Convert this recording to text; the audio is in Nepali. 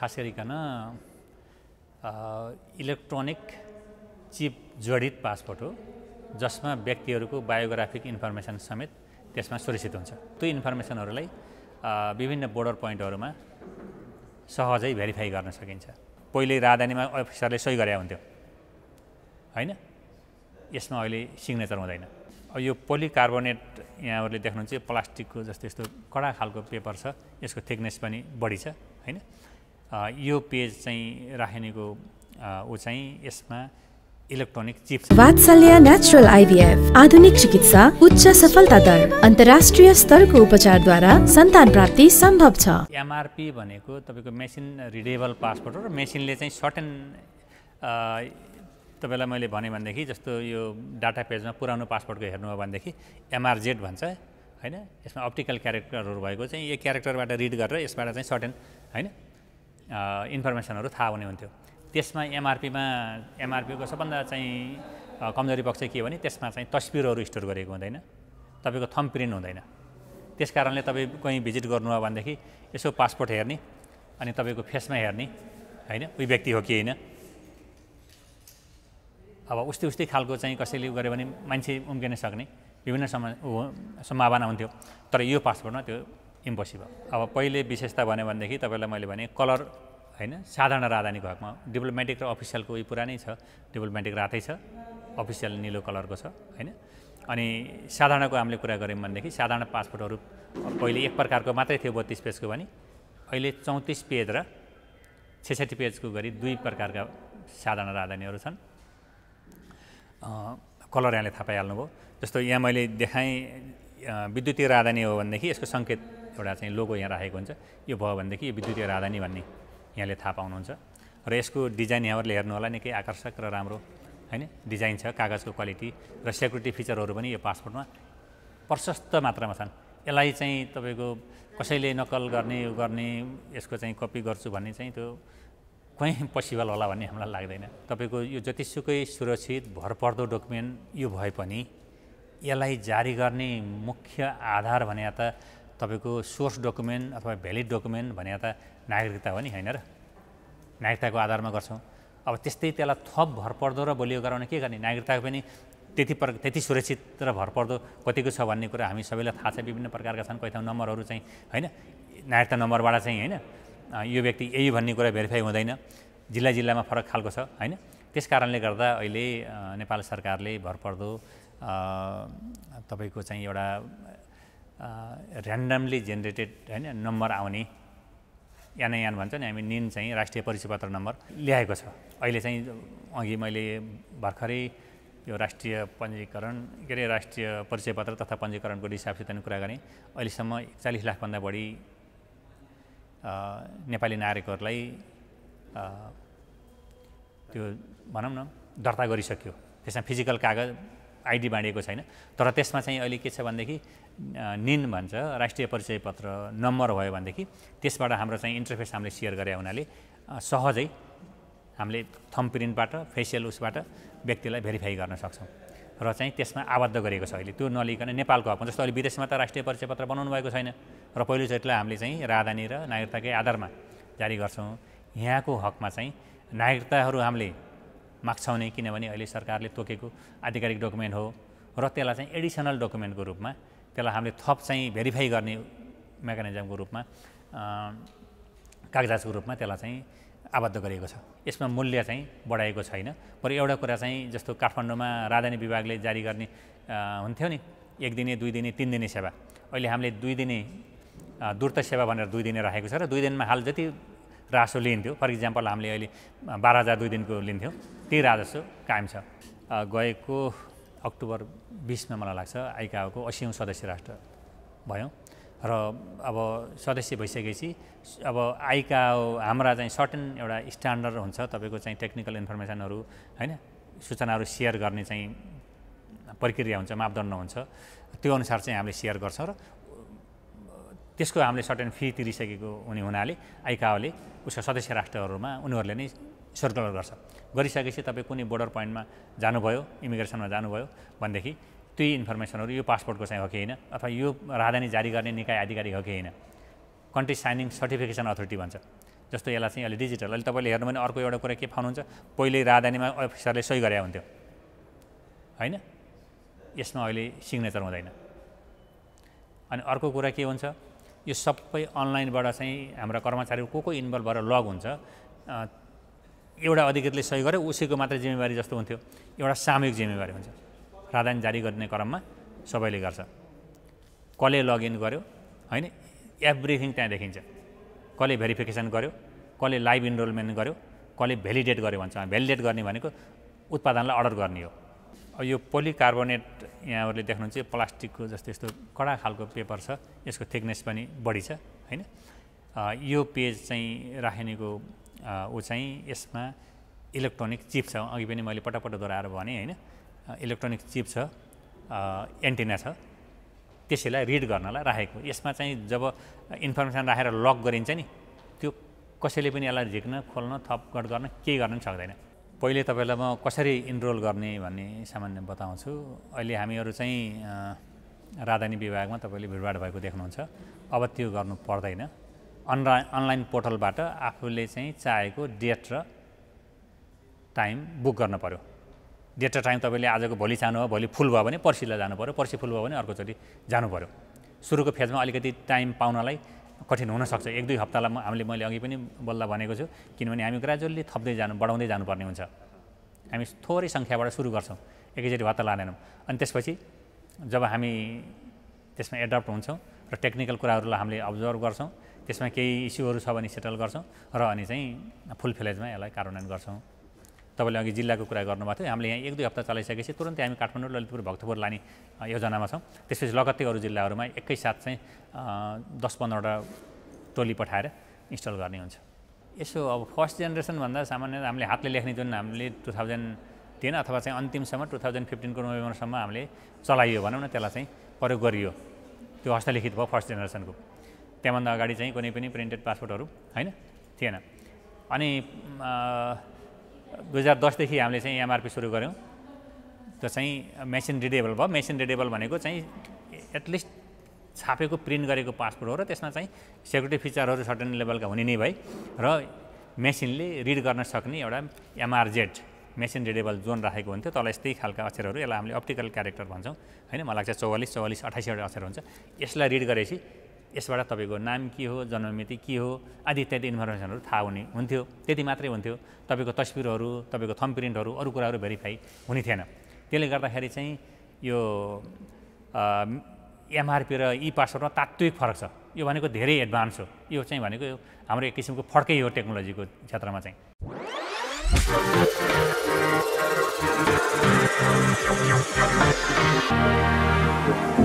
खास गरिकन इलेक्ट्रोनिक चिप जडित पासपोर्ट हो जसमा व्यक्तिहरूको बायोग्राफिक इन्फर्मेसन समेत त्यसमा सुरक्षित हुन्छ त्यो इन्फर्मेसनहरूलाई विभिन्न बोर्डर पोइन्टहरूमा सहजै भेरिफाई गर्न सकिन्छ पहिले राजधानीमा अफिसरले सही गरे हुन्थ्यो होइन यसमा अहिले सिग्नेचर हुँदैन अब यो पोलिकार्बोनेट यहाँहरूले देख्नुहुन्छ यो प्लास्टिकको जस्तो यस्तो कडा खालको पेपर छ यसको थिकनेस पनि बढी छ होइन यो पेज चाहिँ राखिनेको ऊ चाहिँ यसमा electronic chip Vatsalya natural IVF आधुनिक चिकित्सा उच्च सफलता दर अन्तर्राष्ट्रिय स्तरको उपचारद्वारा सन्तान प्राप्ति सम्भव छ एमआरपी भनेको तपाईँको मेसिन रिडेबल पासपोर्ट हो र मेसिनले चाहिँ सर्टेन तपाईँलाई मैले भने भनेदेखि जस्तो यो डाटा पेजमा पुरानो पासपोर्टको हेर्नु हो भनेदेखि एमआरजेड भन्छ होइन यसमा अप्टिकल क्यारेक्टरहरू भएको चाहिँ यो क्यारेक्टरबाट रिड गरेर यसबाट चाहिँ सर्टेन होइन इन्फर्मेसनहरू थाहा हुने हुन्थ्यो त्यसमा एमआरपीमा एमआरपीको सबभन्दा चाहिँ कमजोरी पक्ष के हो भने त्यसमा चाहिँ तस्बिरहरू स्टोर गरेको हुँदैन तपाईँको थम प्रिन्ट हुँदैन त्यस कारणले तपाईँ कहीँ भिजिट हो भनेदेखि यसो पासपोर्ट हेर्ने अनि तपाईँको फेसमा हेर्ने होइन उयो व्यक्ति हो कि होइन अब उस्तै उस्तै खालको चाहिँ कसैले गऱ्यो भने मान्छे उम्किन सक्ने विभिन्न सम सम्भावना हुन्थ्यो तर यो पासपोर्टमा त्यो इम्पोसिबल अब पहिले विशेषता भन्यो भनेदेखि तपाईँलाई मैले भने कलर होइन साधारण राजधानीको हकमा डिप्लोमेटिक र अफिसियलको उयो पुरानै छ डिप्लोमेटिक रातै छ अफिसियल निलो कलरको छ होइन अनि साधारणको हामीले कुरा गऱ्यौँ भनेदेखि साधारण पासपोर्टहरू पहिले एक प्रकारको मात्रै थियो बत्तिस पेजको भने अहिले चौतिस पेज र छेसठी पेजको गरी दुई प्रकारका साधारण राजधानीहरू छन् कलर यहाँले थाहा पाइहाल्नुभयो जस्तो यहाँ मैले देखाएँ विद्युतीय राजधानी हो भनेदेखि यसको सङ्केत एउटा चाहिँ लोगो यहाँ राखेको हुन्छ यो भयो भनेदेखि यो विद्युतीय राजधानी भन्ने यहाँले थाहा पाउनुहुन्छ र यसको डिजाइन यहाँहरूले हेर्नु होला निकै आकर्षक र राम्रो होइन डिजाइन छ कागजको क्वालिटी र सेक्युरिटी फिचरहरू पनि यो पासपोर्टमा प्रशस्त मात्रामा छन् यसलाई चाहिँ तपाईँको कसैले नकल गर्ने यो गर्ने यसको चाहिँ कपी गर्छु भन्ने चाहिँ त्यो कहीँ पोसिबल होला भन्ने हामीलाई लाग्दैन तपाईँको यो जतिसुकै सुरक्षित भरपर्दो डकुमेन्ट यो भए पनि यसलाई जारी गर्ने मुख्य आधार भने त तपाईँको सोर्स डकुमेन्ट अथवा भ्यालिड डकुमेन्ट भने त नागरिकता हो नि होइन र नागरिकताको आधारमा गर्छौँ अब त्यस्तै त्यसलाई थप भरपर्दो र बलियो गराउने के गर्ने नागरिकताको पनि त्यति प्र त्यति सुरक्षित र भरपर्दो कतिको छ भन्ने कुरा हामी सबैलाई थाहा छ विभिन्न प्रकारका छन् कोही नम्बरहरू चाहिँ होइन नागरिकता नम्बरबाट चाहिँ होइन यो व्यक्ति यही भन्ने कुरा भेरिफाई हुँदैन जिल्ला जिल्लामा फरक खालको छ होइन त्यस कारणले गर्दा अहिले नेपाल सरकारले भरपर्दो तपाईँको चाहिँ एउटा ऱ्यान्डमली जेनेरेटेड होइन नम्बर आउने यानायान भन्छ नि हामी निन चाहिँ राष्ट्रिय परिचय पत्र नम्बर ल्याएको छ अहिले चाहिँ अघि मैले भर्खरै यो राष्ट्रिय पञ्जीकरण के अरे राष्ट्रिय परिचय पत्र तथा पञ्जीकरणको हिसाबसित कुरा गरेँ अहिलेसम्म एकचालिस लाखभन्दा बढी नेपाली नागरिकहरूलाई त्यो भनौँ न दर्ता गरिसक्यो त्यसमा फिजिकल कागज आइडी बाँडिएको छैन तर त्यसमा चाहिँ अहिले के छ भनेदेखि निन भन्छ राष्ट्रिय परिचय पत्र नम्बर भयो भनेदेखि त्यसबाट हाम्रो चाहिँ इन्टरफेस हामीले सेयर गरे हुनाले सहजै हामीले थम प्रिन्टबाट फेसियल उसबाट व्यक्तिलाई भेरिफाई गर्न सक्छौँ र चाहिँ त्यसमा आबद्ध गरेको छ अहिले त्यो नलिकन नेपालको हकमा जस्तो अहिले विदेशमा त राष्ट्रिय परिचय पत्र बनाउनु भएको छैन र पहिलोचोटिलाई हामीले चाहिँ राजधानी र नागरिकताकै आधारमा जारी गर्छौँ यहाँको हकमा चाहिँ नागरिकताहरू हामीले माग्छौँ नै किनभने अहिले सरकारले तोकेको आधिकारिक डकुमेन्ट हो र त्यसलाई चाहिँ एडिसनल डकुमेन्टको रूपमा त्यसलाई हामीले थप चाहिँ भेरिफाई गर्ने मेकानिजमको रूपमा कागजातको रूपमा त्यसलाई चाहिँ आबद्ध गरिएको छ यसमा मूल्य चाहिँ बढाएको छैन बरु एउटा कुरा चाहिँ जस्तो काठमाडौँमा राजधानी विभागले जारी गर्ने हुन्थ्यो नि एक दिने दुई दिने तिन दिने सेवा अहिले हामीले दुई दिने दूर्त सेवा भनेर दुई दिने राखेको छ र दुई दिनमा हाल जति राजस्व लिन्थ्यो फर इक्जाम्पल हामीले अहिले बाह्र हजार दुई दिनको लिन्थ्यौँ त्यही राजस्व कायम छ गएको अक्टोबर बिसमा मलाई लाग्छ आइकाको असीौँ सदस्य राष्ट्र भयौँ र अब सदस्य भइसकेपछि अब आइका हाम्रा चाहिँ सर्टेन एउटा स्ट्यान्डर्ड हुन्छ तपाईँको चाहिँ टेक्निकल इन्फर्मेसनहरू होइन सूचनाहरू सेयर गर्ने चाहिँ प्रक्रिया हुन्छ मापदण्ड हुन्छ त्यो अनुसार चाहिँ हामीले सेयर गर्छौँ र त्यसको हामीले सर्टेन फी तिरिसकेको हुने हुनाले आइकाओले उसको सदस्य राष्ट्रहरूमा उनीहरूले नै सर्कुलर गर्छ गरिसकेपछि तपाईँ कुनै बोर्डर पोइन्टमा जानुभयो इमिग्रेसनमा जानुभयो भनेदेखि त्यही इन्फर्मेसनहरू यो पासपोर्टको चाहिँ हो कि होइन अथवा यो राजधानी जारी गर्ने निकाय अधिकारी हो कि होइन कन्ट्री साइनिङ सर्टिफिकेसन अथोरिटी भन्छ जस्तो यसलाई चाहिँ अहिले डिजिटल अहिले तपाईँले हेर्नु भने अर्को एउटा कुरा के पाउनुहुन्छ पहिले राजधानीमा अफिसरले सही गरे हुन्थ्यो होइन यसमा अहिले सिग्नेचर हुँदैन अनि अर्को कुरा के हुन्छ यो सबै अनलाइनबाट चाहिँ हाम्रा कर्मचारी को को इन्भल्भ भएर लग हुन्छ एउटा अधिकृतले सही गर्यो उसैको मात्रै जिम्मेवारी जस्तो हुन्थ्यो एउटा सामूहिक जिम्मेवारी हुन्छ प्राधान्य जारी गर्ने क्रममा सबैले गर्छ कसले लगइन गर्यो होइन एभ्रिथिङ त्यहाँ देखिन्छ कसले भेरिफिकेसन गर्यो कसले लाइभ इनरोलमेन्ट गर्यो कसले भेलिडेट गर्यो भन्छ भेलिडेट गर्ने भनेको उत्पादनलाई अर्डर गर्ने हो यो पोलिकार्बोनेट यहाँहरूले देख्नुहुन्छ यो प्लास्टिकको जस्तो यस्तो कडा खालको पेपर छ यसको थिकनेस पनि बढी छ होइन यो पेज चाहिँ राखिनेको ऊ चाहिँ यसमा इलेक्ट्रोनिक चिप छ अघि पनि मैले पटकपट दोहोऱ्याएर भने होइन इलेक्ट्रोनिक चिप छ एन्टिना छ त्यसैलाई रिड गर्नलाई राखेको यसमा चाहिँ जब इन्फर्मेसन राखेर लक गरिन्छ नि त्यो कसैले पनि यसलाई झिक्न खोल्न थपघट गर्न केही गर्न पनि सक्दैन पहिले तपाईँलाई म कसरी इनरोल गर्ने भन्ने सामान्य बताउँछु अहिले हामीहरू चाहिँ राजधानी विभागमा तपाईँले भिडभाड भएको देख्नुहुन्छ अब त्यो गर्नु पर्दैन अनला अनलाइन पोर्टलबाट आफूले चाहिँ चाहेको डेट र टाइम बुक गर्न पऱ्यो डेट र टाइम तपाईँले आजको भोलि चाहनुभयो भोलि फुल भयो भने पर्सिलाई जानु पऱ्यो पर्सि फुल भयो भने अर्कोचोटि जानु पऱ्यो सुरुको फेजमा अलिकति टाइम पाउनलाई कठिन हुनसक्छ एक दुई हप्तालाई हामीले मैले अघि पनि बल्ल भनेको छु किनभने हामी ग्रेजुअल्ली थप्दै जानु बढाउँदै जानुपर्ने हुन्छ हामी थोरै सङ्ख्याबाट सुरु गर्छौँ एकैचोटि भत्ता लाँदैनौँ अनि त्यसपछि जब हामी त्यसमा एडप्ट हुन्छौँ र टेक्निकल कुराहरूलाई हामीले अब्जर्भ गर्छौँ त्यसमा केही इस्युहरू छ भने सेटल गर्छौँ र अनि चाहिँ फुल फ्लेजमा यसलाई कार्यान्वयन गर्छौँ तपाईँले अघि जिल्लाको कुरा गर्नुभएको थियो हामीले यहाँ एक दुई हप्ता चलाइसकेपछि तुरन्तै हामी काठमाडौँ ललितपुर भक्तपुर लाने योजनामा छौँ त्यसपछि लगत्तै अरू जिल्लाहरूमा एकैसाथ चाहिँ दस पन्ध्रवटा टोली पठाएर इन्स्टल गर्ने हुन्छ यसो अब फर्स्ट जेनेरेसनभन्दा सामान्य हामीले हातले लेख्ने जुन हामीले टु थाउजन्ड टेन अथवा चाहिँ अन्तिमसम्म टु थाउजन्ड फिफ्टिनको नोभेम्बरसम्म हामीले चलाइयो भनौँ न त्यसलाई चाहिँ प्रयोग गरियो त्यो हस्तलिखित भयो फर्स्ट जेनेरेसनको त्यहाँभन्दा अगाडि चाहिँ कुनै पनि प्रिन्टेड पासपोर्टहरू होइन थिएन अनि दुई हजार दसदेखि हामीले चाहिँ एमआरपी सुरु गऱ्यौँ त्यो चाहिँ मेसिन रिडेबल भयो मेसिन रिडेबल भनेको चाहिँ एटलिस्ट छापेको प्रिन्ट गरेको पासपोर्ट हो र त्यसमा चाहिँ सेक्युरिटी फिचरहरू सर्टेन लेभलका हुने नै भए र मेसिनले रिड गर्न सक्ने एउटा एमआरजेड मेसिन रिडेबल जोन राखेको हुन्थ्यो तल यस्तै खालका अक्षरहरू यसलाई हामीले अप्टिकल क्यारेक्टर भन्छौँ होइन मलाई लाग्छ चौवालिस चौवालिस अठाइसवटा अक्षर हुन्छ यसलाई रिड गरेपछि यसबाट तपाईँको नाम के हो जन्ममिति के हो आदि इत्यादि इन्फर्मेसनहरू थाहा हुने हुन्थ्यो त्यति मात्रै हुन्थ्यो तपाईँको तस्विरहरू तपाईँको प्रिन्टहरू अरू कुराहरू भेरिफाई हुने थिएन त्यसले गर्दाखेरि चाहिँ यो एमआरपी र इ पासवर्डमा तात्विक फरक छ यो भनेको धेरै एडभान्स हो यो चाहिँ भनेको हाम्रो एक किसिमको फर्कै हो टेक्नोलोजीको क्षेत्रमा चाहिँ